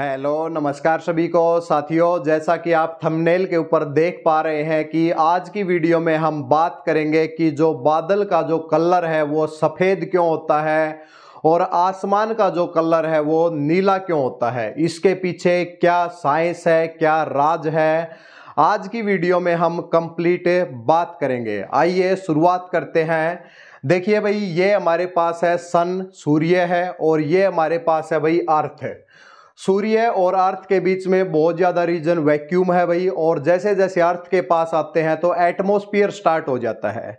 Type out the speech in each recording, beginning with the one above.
hello नमस्कार सभी को साथियों जैसा कि आप थंबनेल के ऊपर देख पा रहे हैं कि आज की वीडियो में हम बात करेंगे कि जो बादल का जो कलर है वो सफ़ेद क्यों होता है और आसमान का जो कलर है वो नीला क्यों होता है इसके पीछे क्या साइंस है क्या राज है आज की वीडियो में हम कंप्लीट बात करेंगे आइए शुरुआत करते हैं देखिए भाई ये हमारे पास है सन सूर्य है और ये हमारे पास है भाई अर्थ सूर्य और अर्थ के बीच में बहुत ज़्यादा रीजन वैक्यूम है भाई और जैसे जैसे अर्थ के पास आते हैं तो एटमोस्फियर स्टार्ट हो जाता है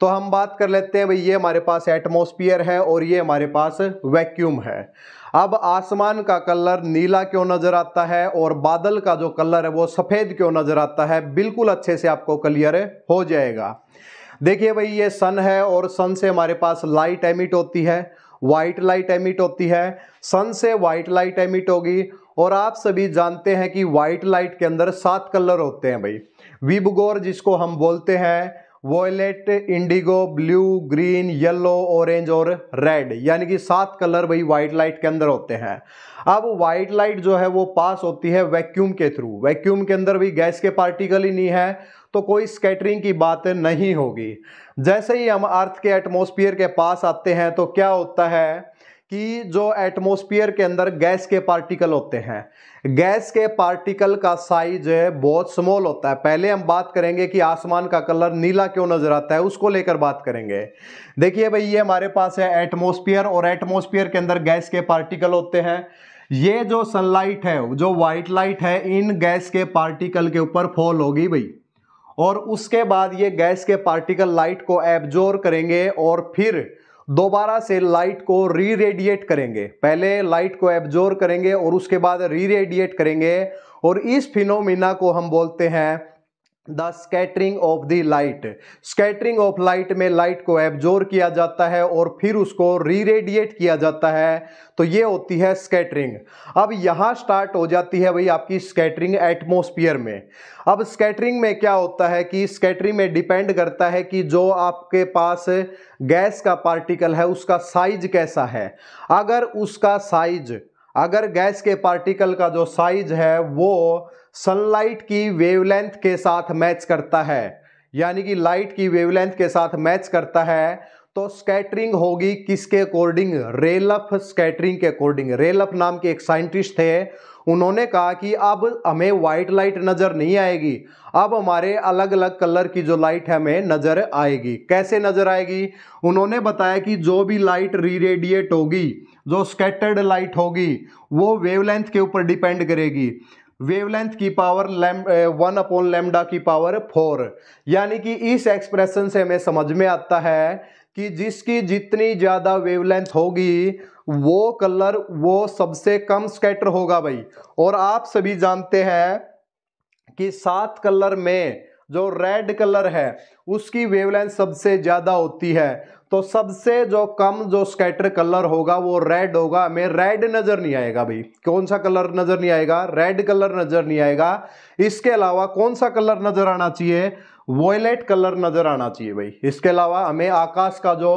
तो हम बात कर लेते हैं भाई ये हमारे पास एटमोस्फियर है और ये हमारे पास वैक्यूम है अब आसमान का कलर नीला क्यों नज़र आता है और बादल का जो कलर है वो सफ़ेद क्यों नज़र आता है बिल्कुल अच्छे से आपको क्लियर हो जाएगा देखिए भाई ये सन है और सन से हमारे पास लाइट एमिट होती है व्हाइट लाइट एमिट होती है सन से व्हाइट लाइट एमिट होगी और आप सभी जानते हैं कि वाइट लाइट के अंदर सात कलर होते हैं भाई विबगोर जिसको हम बोलते हैं violet indigo blue green yellow orange और रेड यानी कि सात कलर भाई वाइट लाइट के अंदर होते हैं अब वाइट लाइट जो है वो पास होती है वैक्यूम के थ्रू वैक्यूम के अंदर भी गैस के पार्टिकल ही नहीं है तो कोई स्कैटरिंग की बात नहीं होगी जैसे ही हम अर्थ के एटमोस्फियर के पास आते हैं तो क्या होता है कि जो एटमोस्फियर के अंदर गैस के पार्टिकल होते हैं गैस के पार्टिकल का साइज बहुत स्मॉल होता है पहले हम बात करेंगे कि आसमान का कलर नीला क्यों नजर आता है उसको लेकर बात करेंगे देखिए भाई ये हमारे पास है एटमोस्फियर और एटमोस्फियर के अंदर गैस के पार्टिकल होते हैं ये जो सनलाइट है जो व्हाइट लाइट है इन गैस के पार्टिकल के ऊपर फॉल होगी भाई और उसके बाद ये गैस के पार्टिकल लाइट को एब्जोर करेंगे और फिर दोबारा से लाइट को री रेडिएट करेंगे पहले लाइट को एब्जोर करेंगे और उसके बाद री रेडिएट करेंगे और इस फिनोमिना को हम बोलते हैं the scattering of the light scattering of light में लाइट को एब्जोर किया जाता है और फिर उसको रीरेडिएट किया जाता है तो ये होती है स्कैटरिंग अब यहाँ स्टार्ट हो जाती है भाई आपकी स्कैटरिंग एटमोस्फियर में अब स्कैटरिंग में क्या होता है कि स्कैटरिंग में डिपेंड करता है कि जो आपके पास गैस का पार्टिकल है उसका साइज कैसा है अगर उसका साइज अगर गैस के पार्टिकल का जो साइज है वो सनलाइट की वेवलेंथ के साथ मैच करता है यानी कि लाइट की वेवलेंथ के साथ मैच करता है तो स्कैटरिंग होगी किसके अकॉर्डिंग रेलफ स्कैटरिंग के अकॉर्डिंग रेलफ नाम के एक साइंटिस्ट थे उन्होंने कहा कि अब हमें व्हाइट लाइट नज़र नहीं आएगी अब हमारे अलग अलग कलर की जो लाइट है हमें नज़र आएगी कैसे नज़र आएगी उन्होंने बताया कि जो भी लाइट रीरेडिएट होगी जो स्कैटर्ड लाइट होगी वो वेवलेंथ के ऊपर डिपेंड करेगी वेवलेंथ की पावर वन अपॉन लेमडा की पावर फोर यानी कि इस एक्सप्रेशन से हमें समझ में आता है कि जिसकी जितनी ज़्यादा वेवलेंथ होगी वो कलर वो सबसे कम स्कैटर होगा भाई और आप सभी जानते हैं कि सात कलर में जो रेड कलर है उसकी वेवलेंथ सबसे ज़्यादा होती है तो सबसे जो कम जो स्कैटर कलर होगा वो रेड होगा हमें रेड नज़र नहीं आएगा भाई कौन सा कलर नज़र नहीं आएगा रेड कलर नज़र नहीं आएगा इसके अलावा कौन सा कलर नज़र आना चाहिए वॉयलेट कलर नज़र आना चाहिए भाई इसके अलावा हमें आकाश का जो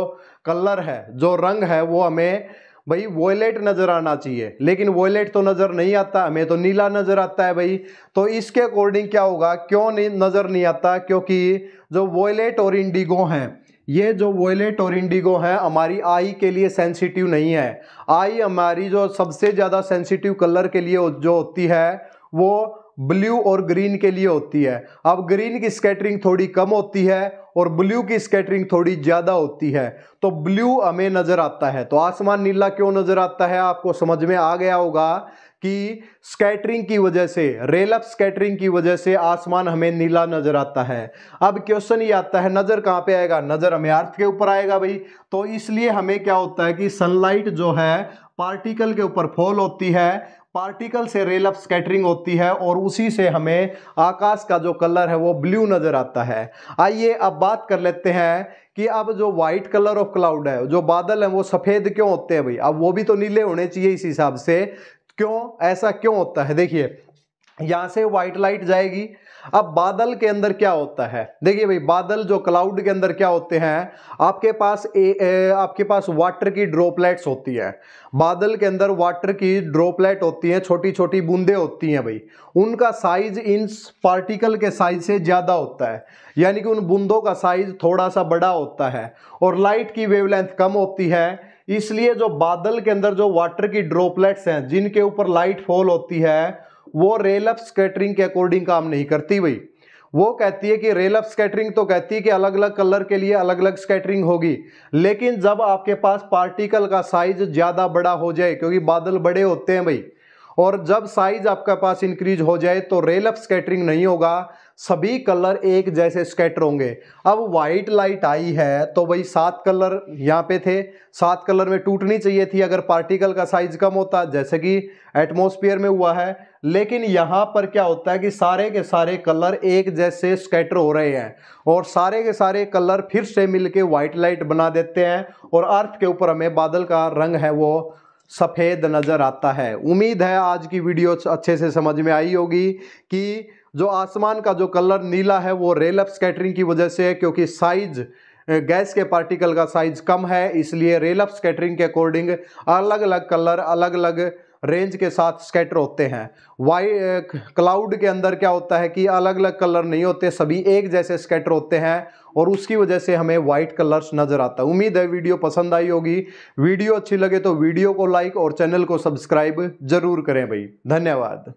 कलर है जो रंग है वो हमें भाई वॉयलेट नज़र आना चाहिए लेकिन वॉयलेट तो नज़र नहीं आता हमें तो नीला नज़र आता है भाई तो इसके अकॉर्डिंग क्या होगा क्यों नहीं नज़र नहीं आता क्योंकि जो वॉयलेट और इंडिगो हैं ये जो वोलेट और इंडिगो है हमारी आई के लिए सेंसिटिव नहीं है आई हमारी जो सबसे ज़्यादा सेंसिटिव कलर के लिए जो होती है वो ब्लू और ग्रीन के लिए होती है अब ग्रीन की स्कैटरिंग थोड़ी कम होती है और ब्लू की स्कैटरिंग थोड़ी ज़्यादा होती है तो ब्लू हमें नज़र आता है तो आसमान नीला क्यों नज़र आता है आपको समझ में आ गया होगा कि स्कैटरिंग की वजह से रेलअप स्केटरिंग की वजह से आसमान हमें नीला नज़र आता है अब क्वेश्चन ये आता है नज़र कहाँ पे आएगा नज़र हमें अर्थ के ऊपर आएगा भाई तो इसलिए हमें क्या होता है कि सनलाइट जो है पार्टिकल के ऊपर फॉल होती है पार्टिकल से रेल अप स्कैटरिंग होती है और उसी से हमें आकाश का जो कलर है वो ब्लू नज़र आता है आइए अब बात कर लेते हैं कि अब जो वाइट कलर ऑफ क्लाउड है जो बादल हैं वो सफ़ेद क्यों होते हैं भाई अब वो भी तो नीले होने चाहिए इस हिसाब से क्यों ऐसा क्यों होता है देखिए यहाँ से व्हाइट लाइट जाएगी अब बादल के अंदर क्या होता है देखिए भाई बादल जो क्लाउड के अंदर क्या होते हैं आपके पास ए, ए, आपके पास वाटर की ड्रॉपलेट्स होती है बादल के अंदर वाटर की ड्रॉपलेट होती है छोटी छोटी बूंदे होती हैं भाई उनका साइज इन पार्टिकल के साइज से ज़्यादा होता है यानी कि उन बूंदों का साइज थोड़ा सा बड़ा होता है और लाइट की वेवलेंथ कम होती है इसलिए जो बादल के अंदर जो वाटर की ड्रॉपलेट्स हैं जिनके ऊपर लाइट फॉल होती है वो रेल अप स्केटरिंग के अकॉर्डिंग काम नहीं करती भाई वो कहती है कि रेल अप स्कैटरिंग तो कहती है कि अलग अलग कलर के लिए अलग अलग स्केटरिंग होगी लेकिन जब आपके पास पार्टिकल का साइज ज़्यादा बड़ा हो जाए क्योंकि बादल बड़े होते हैं भाई और जब साइज आपके पास इंक्रीज हो जाए तो रेल अप स्केटरिंग नहीं होगा सभी कलर एक जैसे स्केटर होंगे अब वाइट लाइट आई है तो भाई सात कलर यहाँ पे थे सात कलर में टूटनी चाहिए थी अगर पार्टिकल का साइज कम होता जैसे कि एटमोस्फियर में हुआ है लेकिन यहाँ पर क्या होता है कि सारे के सारे कलर एक जैसे स्केटर हो रहे हैं और सारे के सारे कलर फिर से मिलके वाइट लाइट बना देते हैं और अर्थ के ऊपर हमें बादल का रंग है वो सफ़ेद नज़र आता है उम्मीद है आज की वीडियो अच्छे से समझ में आई होगी कि जो आसमान का जो कलर नीला है वो रेलअप स्कैटरिंग की वजह से है क्योंकि साइज़ गैस के पार्टिकल का साइज कम है इसलिए रेलअप स्कैटरिंग के अकॉर्डिंग अलग अलग कलर अलग अलग रेंज के साथ स्कैटर होते हैं वाई क्लाउड के अंदर क्या होता है कि अलग अलग कलर नहीं होते सभी एक जैसे स्कैटर होते हैं और उसकी वजह से हमें व्हाइट कलर्स नज़र आता है उम्मीद है वीडियो पसंद आई होगी वीडियो अच्छी लगे तो वीडियो को लाइक और चैनल को सब्सक्राइब जरूर करें भाई धन्यवाद